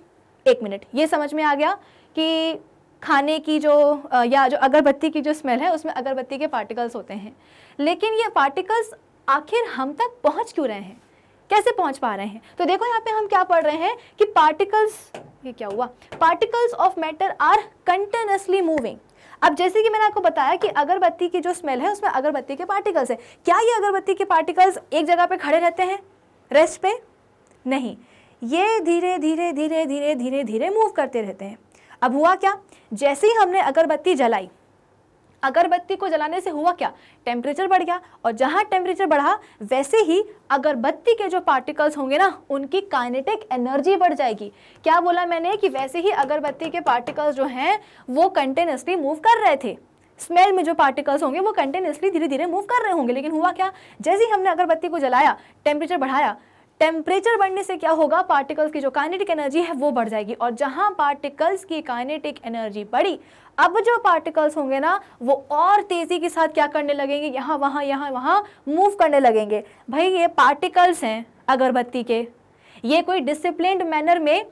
एक मिनट ये समझ में आ गया कि खाने की जो या जो अगरबत्ती की जो स्मेल है उसमें अगरबत्ती के पार्टिकल्स होते हैं लेकिन ये पार्टिकल्स आखिर हम तक पहुंच क्यों रहे हैं कैसे पहुंच पा रहे हैं तो देखो यहाँ पे हम क्या पढ़ रहे हैं कि पार्टिकल्स ये क्या हुआ particles of matter are continuously moving अब जैसे कि मैंने आपको बताया कि अगरबत्ती की जो स्मेल है उसमें अगरबत्ती के पार्टिकल्स हैं क्या ये अगरबत्ती के पार्टिकल्स एक जगह पर खड़े रहते हैं रेस्ट पे नहीं ये धीरे धीरे धीरे धीरे धीरे धीरे मूव करते रहते हैं अब हुआ क्या जैसे ही हमने अगरबत्ती जलाई अगरबत्ती को जलाने से हुआ क्या टेम्परेचर बढ़ गया और जहाँ टेम्परेचर बढ़ा वैसे ही अगरबत्ती के जो पार्टिकल्स होंगे ना उनकी काइनेटिक एनर्जी बढ़ जाएगी क्या बोला मैंने कि वैसे ही अगरबत्ती के पार्टिकल्स जो हैं वो कंटिन्यूसली मूव कर रहे थे स्मेल में जो पार्टिकल्स होंगे वो कंटिन्यूसली धीरे धीरे मूव कर रहे होंगे लेकिन हुआ क्या जैसे ही हमने अगरबत्ती को जलाया टेम्परेचर बढ़ाया टेम्परेचर बढ़ने से क्या होगा पार्टिकल्स की जो काइनेटिक एनर्जी है वो बढ़ जाएगी और जहाँ पार्टिकल्स की काइनेटिक एनर्जी बढ़ी अब जो पार्टिकल्स होंगे ना वो और तेज़ी के साथ क्या करने लगेंगे यहां वहां यहां वहां मूव करने लगेंगे भाई ये पार्टिकल्स हैं अगरबत्ती के ये कोई डिसिप्लिन मैनर में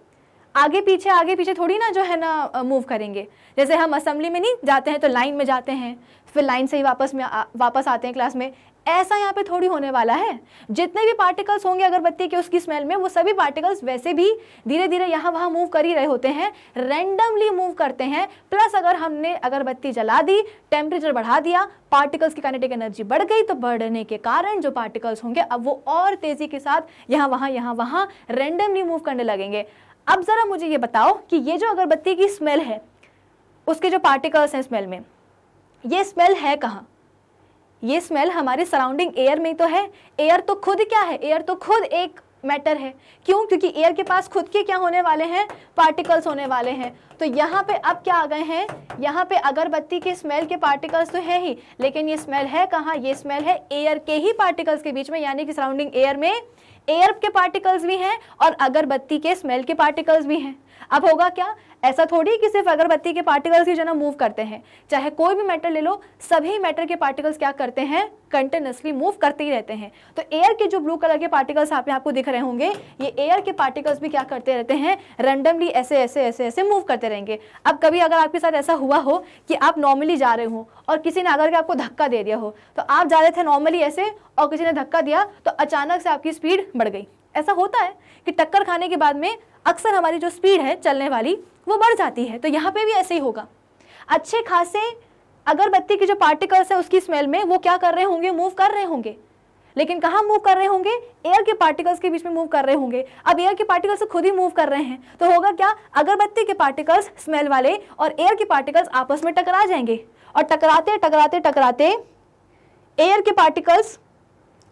आगे पीछे आगे पीछे थोड़ी ना जो है ना मूव करेंगे जैसे हम असेंबली में नहीं जाते हैं तो लाइन में जाते हैं फिर लाइन से ही वापस में आ, वापस आते हैं क्लास में ऐसा यहाँ पे थोड़ी होने वाला है जितने भी पार्टिकल्स होंगे अगरबत्ती के उसकी स्मेल में वो सभी पार्टिकल्स वैसे भी धीरे धीरे यहाँ वहाँ मूव कर ही रहे होते हैं रैंडमली मूव करते हैं प्लस अगर हमने अगरबत्ती जला दी टेम्परेचर बढ़ा दिया पार्टिकल्स की काइनेटिक एनर्जी बढ़ गई तो बढ़ने के कारण जो पार्टिकल्स होंगे अब वो और तेज़ी के साथ यहाँ वहाँ यहाँ वहाँ रेंडमली मूव करने लगेंगे अब ज़रा मुझे ये बताओ कि ये जो अगरबत्ती की स्मेल है उसके जो पार्टिकल्स हैं स्मेल में ये स्मेल है कहाँ ये स्मेल हमारे सराउंडिंग एयर में तो है एयर तो खुद क्या है एयर तो खुद एक मैटर है क्यों क्योंकि एयर के पास खुद के क्या होने वाले हैं पार्टिकल्स होने वाले हैं तो यहाँ पे अब क्या आ गए हैं यहाँ पे अगरबत्ती के स्मेल के पार्टिकल्स तो है ही लेकिन ये स्मेल है कहाँ ये स्मेल है एयर के ही पार्टिकल्स के बीच में यानी कि सराउंडिंग एयर में एयर के पार्टिकल्स भी हैं और अगरबत्ती के स्मेल के पार्टिकल्स भी हैं अब होगा क्या ऐसा थोड़ी कि सिर्फ अगरबत्ती के पार्टिकल्स ही जो ना मूव करते हैं चाहे कोई भी मैटर ले लो सभी मैटर के पार्टिकल्स क्या करते हैं कंटिन्यूसली मूव करते ही रहते हैं तो एयर के जो ब्लू कलर के पार्टिकल्स आप आपको दिख रहे होंगे ये एयर के पार्टिकल्स भी क्या करते रहते हैं रेंडमली ऐसे ऐसे ऐसे ऐसे मूव करते रहेंगे अब कभी अगर आपके साथ ऐसा हुआ हो कि आप नॉर्मली जा रहे हो और किसी ने अगर के आपको धक्का दे दिया हो तो आप जा रहे थे नॉर्मली ऐसे और किसी ने धक्का दिया तो अचानक से आपकी स्पीड बढ़ गई ऐसा होता है कि टक्कर खाने के बाद में अक्सर हमारी जो स्पीड है चलने वाली वो बढ़ जाती है तो यहाँ पे भी ऐसे ही होगा अच्छे खासे अगरबत्ती के जो पार्टिकल्स है उसकी स्मेल में वो क्या कर रहे होंगे मूव कर रहे होंगे लेकिन कहाँ मूव कर रहे होंगे एयर के पार्टिकल्स के बीच में मूव कर रहे होंगे अब एयर के पार्टिकल्स खुद ही मूव कर रहे हैं तो होगा क्या अगरबत्ती के पार्टिकल्स स्मेल वाले और एयर के पार्टिकल्स आपस में टकरा जाएंगे और टकराते टकराते टकराते एयर के पार्टिकल्स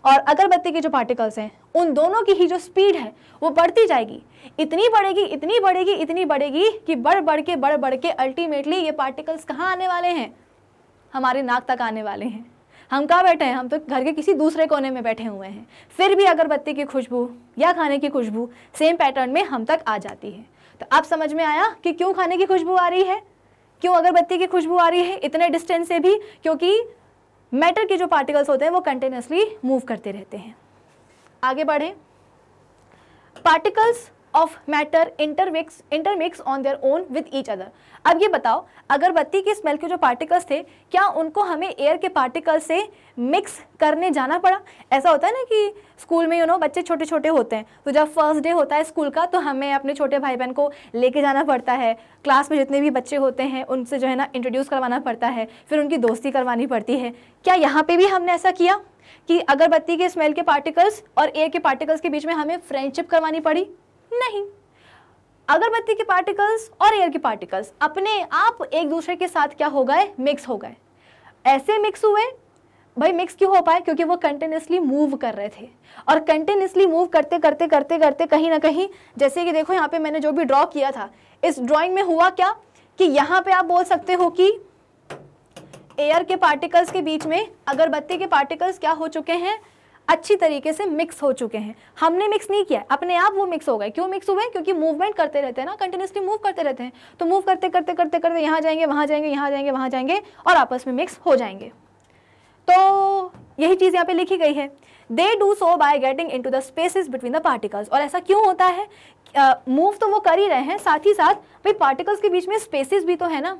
और अगरबत्ती के जो पार्टिकल्स हैं उन दोनों की ही जो स्पीड है वो बढ़ती जाएगी इतनी बढ़ेगी इतनी बढ़ेगी इतनी बढ़ेगी कि बढ़ बढ़ के बढ़ बढ़ के अल्टीमेटली ये पार्टिकल्स कहाँ आने वाले हैं हमारे नाक तक आने वाले हैं हम कहाँ बैठे हैं हम तो घर के किसी दूसरे कोने में बैठे हुए हैं फिर भी अगरबत्ती की खुशबू या खाने की खुशबू सेम पैटर्न में हम तक आ जाती है तो अब समझ में आया कि क्यों खाने की खुशबू आ रही है क्यों अगरबत्ती की खुशबू आ रही है इतने डिस्टेंस से भी क्योंकि मैटर के जो पार्टिकल्स होते हैं वो कंटिन्यूसली मूव करते रहते हैं आगे बढ़ें particles of matter intermix intermix on their own with each other अब ये बताओ अगरबत्ती के स्मेल के जो पार्टिकल्स थे क्या उनको हमें एयर के पार्टिकल से मिक्स करने जाना पड़ा ऐसा होता है ना कि स्कूल में यू नो बच्चे छोटे छोटे होते हैं तो जब फर्स्ट डे होता है स्कूल का तो हमें अपने छोटे भाई बहन को लेके जाना पड़ता है क्लास में जितने भी बच्चे होते हैं उनसे जो है ना इंट्रोड्यूस करवाना पड़ता है फिर उनकी दोस्ती करवानी पड़ती है क्या यहाँ पर भी हमने ऐसा किया कि अगरबत्ती के स्मेल के पार्टिकल्स और एयर के पार्टिकल्स के बीच में हमें फ्रेंडशिप करवानी पड़ी नहीं अगरबत्ती के पार्टिकल्स और एयर के पार्टिकल्स अपने आप एक दूसरे के साथ क्या हो गए मिक्स हो गए ऐसे मिक्स हुए भाई मिक्स क्यों हो पाए क्योंकि वो कंटिन्यूसली मूव कर रहे थे और कंटिन्यूसली मूव करते करते करते करते कहीं ना कहीं जैसे कि देखो यहाँ पे मैंने जो भी ड्रॉ किया था इस ड्राइंग में हुआ क्या कि यहाँ पे आप बोल सकते हो कि एयर के पार्टिकल्स के बीच में अगरबत्ती के पार्टिकल्स क्या हो चुके हैं अच्छी तरीके से मिक्स हो चुके हैं हमने मिक्स नहीं किया अपने आप वो मिक्स हो गए क्यों मिक्स हुए क्योंकि मूवमेंट करते रहते हैं ना कंटिन्यूसली मूव करते रहते हैं तो मूव करते करते करते करते यहाँ जाएंगे वहाँ जाएंगे यहाँ जाएंगे वहाँ जाएंगे और आपस में मिक्स हो जाएंगे तो यही चीज़ यहाँ पे लिखी गई है they do so by getting into the spaces between the particles और ऐसा क्यों होता है मूव uh, तो वो कर ही रहे हैं साथ ही साथ भाई पार्टिकल्स के बीच में स्पेसिस भी तो है ना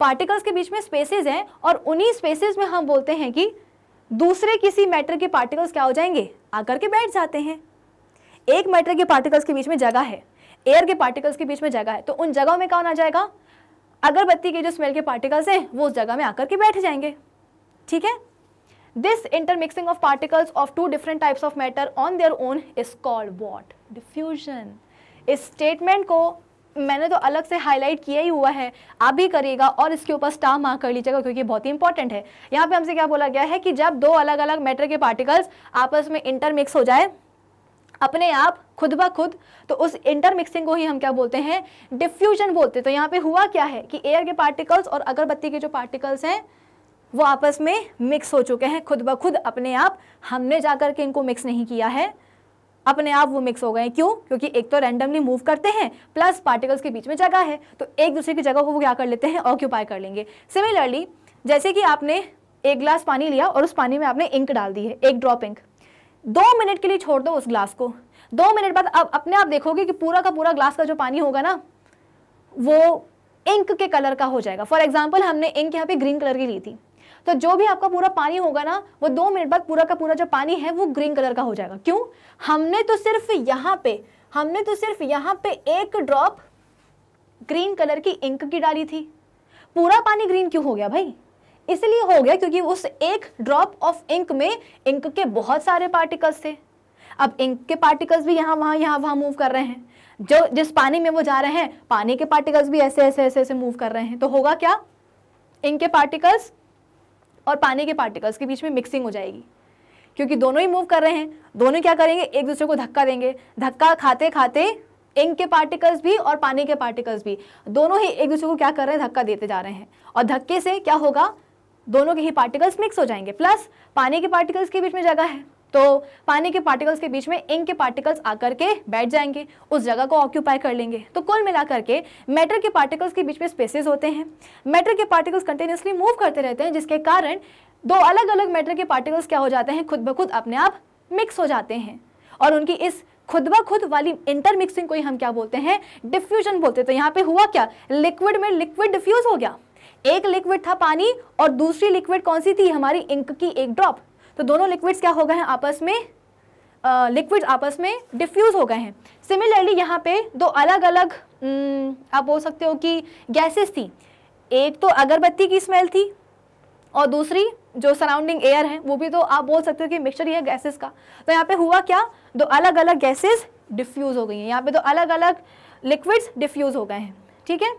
पार्टिकल्स के बीच में स्पेसेस हैं और उन्हीं स्पेसेस में हम बोलते हैं कि दूसरे किसी मैटर के पार्टिकल्स क्या हो जाएंगे आकर के बैठ जाते हैं एक मैटर के पार्टिकल्स के बीच में जगह है एयर के पार्टिकल्स के बीच में जगह है तो उन जगहों में कौन आ जाएगा अगरबत्ती के जो स्मेल के पार्टिकल्स हैं वो उस जगह में आकर के बैठ जाएंगे ठीक है this intermixing of particles of two different types of matter on their own is called what diffusion इस स्टेटमेंट को मैंने तो अलग से हाईलाइट किया ही हुआ है आप भी करिएगा और इसके ऊपर स्टार मार्क कर लीजिएगा क्योंकि बहुत ही इंपॉर्टेंट है यहाँ पे हमसे क्या बोला गया है कि जब दो अलग अलग मैटर के पार्टिकल्स आपस में इंटरमिक्स हो जाए अपने आप खुद ब खुद तो उस इंटरमिक्सिंग को ही हम क्या बोलते हैं डिफ्यूजन बोलते हैं तो यहाँ पे हुआ क्या है कि एयर के पार्टिकल्स और अगरबत्ती के जो पार्टिकल्स हैं वो आपस में मिक्स हो चुके हैं खुद ब खुद अपने आप हमने जाकर के इनको मिक्स नहीं किया है अपने आप वो मिक्स हो गए क्यों क्योंकि एक तो रैंडमली मूव करते हैं प्लस पार्टिकल्स के बीच में जगह है तो एक दूसरे की जगह को वो क्या कर लेते हैं ऑक्यूपाई कर लेंगे सिमिलरली जैसे कि आपने एक ग्लास पानी लिया और उस पानी में आपने इंक डाल दी है एक ड्रॉप इंक दो मिनट के लिए छोड़ दो उस ग्लास को दो मिनट बाद अब अपने आप देखोगे कि पूरा का पूरा ग्लास का जो पानी होगा ना वो इंक के कलर का हो जाएगा फॉर एग्जाम्पल हमने इंक यहाँ पे ग्रीन कलर की ली थी तो जो भी आपका पूरा पानी होगा ना वो दो मिनट बाद पूरा का पूरा जो पानी है वो ग्रीन कलर का हो जाएगा क्यों हमने तो सिर्फ यहाँ पे हमने तो सिर्फ यहाँ पे एक ड्रॉप ग्रीन कलर की इंक की डाली थी पूरा पानी ग्रीन क्यों हो गया भाई इसलिए हो गया क्योंकि उस एक ड्रॉप ऑफ इंक में इंक के बहुत सारे पार्टिकल्स थे अब इंक के पार्टिकल्स भी यहाँ वहाँ यहाँ वहाँ मूव कर रहे हैं जो जिस पानी में वो जा रहे हैं पानी के पार्टिकल्स भी ऐसे ऐसे ऐसे ऐसे मूव कर रहे हैं तो होगा क्या इंक के पार्टिकल्स और पानी के पार्टिकल्स के बीच में मिक्सिंग हो जाएगी क्योंकि दोनों ही मूव कर रहे हैं दोनों क्या करेंगे एक दूसरे को धक्का देंगे धक्का खाते खाते इंक के पार्टिकल्स भी और पानी के पार्टिकल्स भी दोनों ही एक दूसरे को क्या कर रहे हैं धक्का देते जा रहे हैं और धक्के से क्या होगा दोनों के ही पार्टिकल्स मिक्स हो जाएंगे प्लस पानी के पार्टिकल्स के बीच में जगह है तो पानी के पार्टिकल्स के बीच में इंक के पार्टिकल्स आकर के बैठ जाएंगे उस जगह को ऑक्यूपाई कर लेंगे तो कुल मिलाकर के मैटर के पार्टिकल्स के बीच में स्पेसेस होते हैं मैटर के पार्टिकल्स कंटिन्यूसली मूव करते रहते हैं जिसके कारण दो अलग अलग मैटर के पार्टिकल्स क्या हो जाते हैं खुद ब खुद अपने आप मिक्स हो जाते हैं और उनकी इस खुद ब खुद वाली इंटरमिक्सिंग को ही हम क्या बोलते हैं डिफ्यूजन बोलते हैं तो यहाँ पे हुआ क्या लिक्विड में लिक्विड डिफ्यूज हो गया एक लिक्विड था पानी और दूसरी लिक्विड कौन सी थी हमारी इंक की एक ड्रॉप तो दोनों लिक्विड्स क्या हो गए हैं आपस में लिक्विड्स uh, आपस में डिफ्यूज़ हो गए हैं सिमिलरली यहाँ पे दो अलग अलग आप बोल सकते हो कि गैसेस थी एक तो अगरबत्ती की स्मेल थी और दूसरी जो सराउंडिंग एयर है वो भी तो आप बोल सकते हो कि मिक्सचर ही है गैसेस का तो यहाँ पे हुआ क्या दो अलग अलग गैसेस डिफ्यूज़ हो गई हैं यहाँ पे तो अलग अलग लिक्विड्स डिफ्यूज़ हो गए हैं ठीक है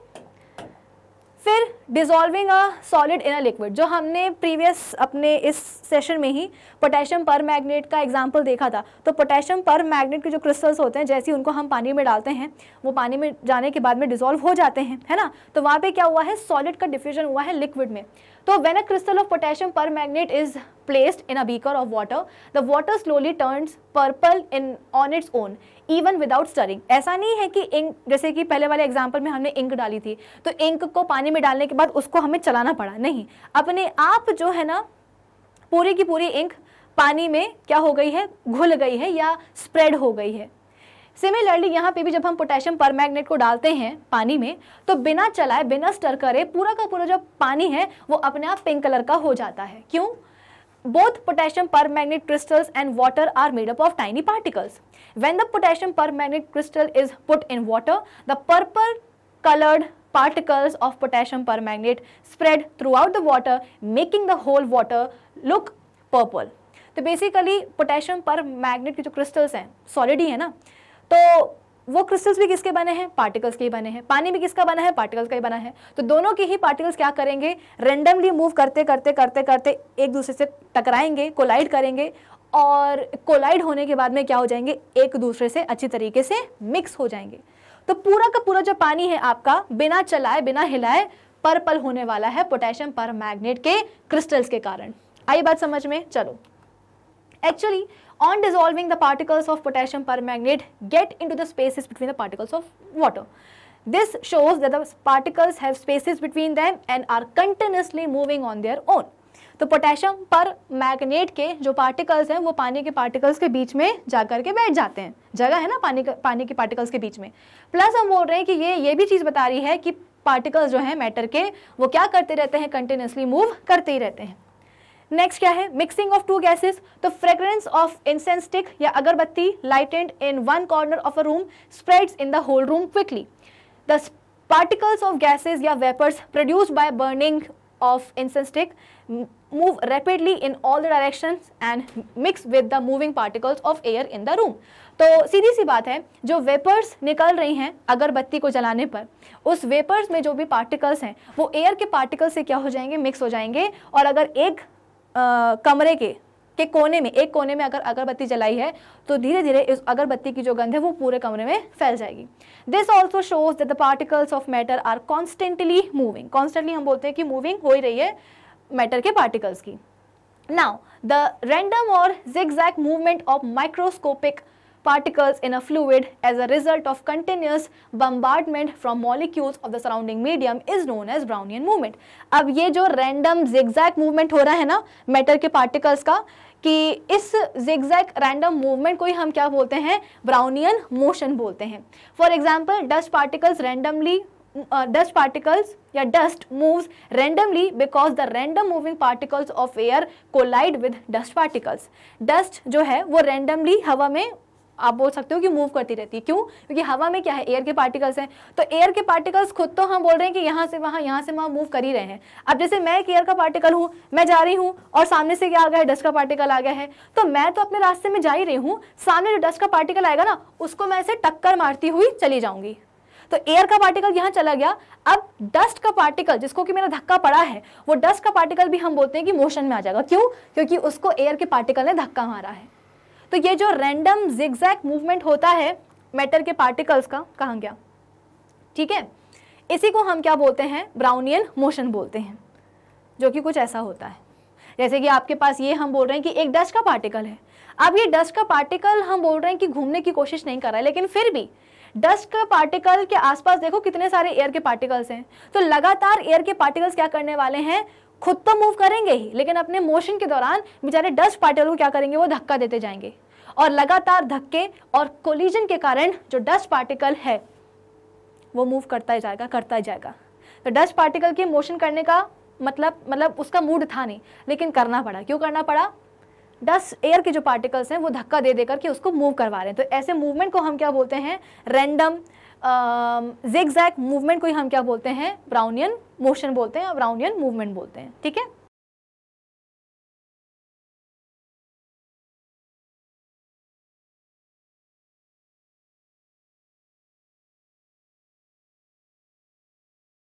फिर dissolving a solid in a liquid जो हमने प्रीवियस अपने इस सेशन में ही पोटेशियम पर मैग्नेट का एग्जाम्पल देखा था तो पोटेशियम पर मैग्नेट के जो क्रिस्टल्स होते हैं जैसे उनको हम पानी में डालते हैं वो पानी में जाने के बाद में डिजॉल्व हो जाते हैं है ना तो वहाँ पर क्या हुआ है सॉलिड का डिफ्यूजन हुआ है लिक्विड में तो when a crystal of potassium permanganate is placed in a beaker of water the water slowly turns purple in on its own even without stirring ऐसा नहीं है कि ink जैसे कि पहले वाले example में हमने ink डाली थी तो ink को पानी में डालने के बाद उसको हमें चलाना पड़ा नहीं अपने आप जो है ना पूरी की पूरी ink पानी में क्या हो गई है घुल गई है या spread हो गई है सिमिलरली यहाँ पे भी जब हम पोटेशियम पर को डालते हैं पानी में तो बिना चलाए बिना स्टर करे पूरा का पूरा जो पानी है वो अपने आप पिंक कलर का हो जाता है क्यों both potassium permanganate crystals and water are made up of tiny particles. When the potassium permanganate crystal is put in water, the purple colored particles of potassium permanganate spread throughout the water, making the whole water look purple. तो basically potassium permanganate के जो crystals हैं solid ही है ना तो वो crystals भी किसके बने हैं पार्टिकल्स के ही बने हैं पानी भी किसका बना है पार्टिकल्स का ही बना है तो दोनों के ही पार्टिकल्स क्या करेंगे रेंडमली मूव करते करते करते करते एक दूसरे से टकराएंगे कोलाइड करेंगे और कोलाइड होने के बाद में क्या हो जाएंगे एक दूसरे से अच्छी तरीके से मिक्स हो जाएंगे तो पूरा का पूरा जो पानी है आपका बिना चलाए बिना हिलाए पर्पल होने वाला है पोटेशियम पर मैग्नेट के क्रिस्टल्स के कारण आई बात समझ में चलो actually on dissolving the particles of potassium permanganate get into the spaces between the particles of water. This shows that the particles have spaces between them and are continuously moving on their own. तो potassium permanganate के जो particles हैं वो पानी के particles के बीच में जाकर के बैठ जाते हैं जगह है ना पानी का पानी के पार्टिकल्स के बीच में प्लस हम बोल रहे हैं कि ये ये भी चीज़ बता रही है कि पार्टिकल्स जो हैं मैटर के वो क्या करते रहते हैं कंटिन्यूसली मूव करते ही रहते हैं नेक्स्ट क्या है मिक्सिंग ऑफ टू गैसेस तो फ्रेग्रेंस ऑफ इंसेंस स्टिक या अगरबत्ती lighted in one corner of a room spreads in the whole room quickly the particles of gases या vapours produced by burning of incense stick move rapidly in all the directions and mix with the moving particles of air in the तो सीधी सी बात है जो vapours निकल रही हैं अगरबत्ती को जलाने पर उस वेपर्स में जो भी पार्टिकल्स हैं वो एयर के पार्टिकल से क्या हो जाएंगे मिक्स हो जाएंगे और अगर एक कमरे के के कोने में एक कोने में अगर अगरबत्ती जलाई है तो धीरे धीरे इस अगरबत्ती की जो गंध है वो पूरे कमरे में फैल जाएगी this also shows that the particles of matter are constantly moving constantly हम बोलते हैं कि मूविंग हो ही रही है मैटर के पार्टिकल्स की नाउ द रैंडम और zig movement of microscopic particles in a fluid as a result of continuous bombardment from molecules of the surrounding medium is known as Brownian movement. अब ये जो random zigzag movement हो रहा है ना matter के particles का कि इस zigzag random movement को ही हम क्या बोलते हैं Brownian motion बोलते हैं. For example, dust particles randomly uh, particles या dust moves randomly because the random moving particles of air collide with dust particles dust जो है वो रेंडमली हवा में आप बोल सकते हो कि मूव करती रहती है क्यों क्योंकि हवा में क्या है एयर के पार्टिकल्स हैं तो एयर के पार्टिकल्स खुद तो हम बोल रहे हैं कि यहाँ से वहाँ यहाँ से वहाँ मूव कर ही रहे हैं अब जैसे मैं एक एयर का पार्टिकल हूँ मैं जा रही हूँ और सामने से क्या आ गया है डस्ट का पार्टिकल आ गया है तो मैं तो अपने रास्ते में जा ही रही हूँ सामने जो डस्ट का पार्टिकल आएगा ना उसको मैं ऐसे टक्कर मारती हुई चली जाऊँगी तो एयर का पार्टिकल यहाँ चला गया अब डस्ट का पार्टिकल जिसको कि मेरा धक्का पड़ा है वो डस्ट का पार्टिकल भी हम बोलते हैं कि मोशन में आ जाएगा क्यों क्योंकि उसको एयर के पार्टिकल ने धक्का मारा है तो ये जो रैंडम जिग्जैक मूवमेंट होता है मैटर के पार्टिकल्स का कहाँ गया ठीक है इसी को हम क्या बोलते हैं ब्राउनियन मोशन बोलते हैं जो कि कुछ ऐसा होता है जैसे कि आपके पास ये हम बोल रहे हैं कि एक डस्ट का पार्टिकल है अब ये डस्ट का पार्टिकल हम बोल रहे हैं कि घूमने की कोशिश नहीं कर रहा है लेकिन फिर भी डस्ट का पार्टिकल के आसपास देखो कितने सारे एयर के पार्टिकल्स हैं तो लगातार एयर के पार्टिकल्स क्या करने वाले हैं खुद तो मूव करेंगे ही लेकिन अपने मोशन के दौरान बेचारे डस्ट पार्टिकल को क्या करेंगे वो धक्का देते जाएंगे और लगातार धक्के और कोलिजन के कारण जो डस्ट पार्टिकल है वो मूव करता ही जाएगा करता ही जाएगा तो डस्ट पार्टिकल के मोशन करने का मतलब मतलब उसका मूड था नहीं लेकिन करना पड़ा क्यों करना पड़ा डस्ट एयर के जो पार्टिकल्स हैं वो धक्का दे देकर के उसको मूव करवा रहे हैं तो ऐसे मूवमेंट को हम क्या बोलते हैं रैंडम जिग जैक मूवमेंट को ही हम क्या बोलते हैं ब्राउनियन मोशन बोलते हैं या ब्राउनियन मूवमेंट बोलते हैं ठीक है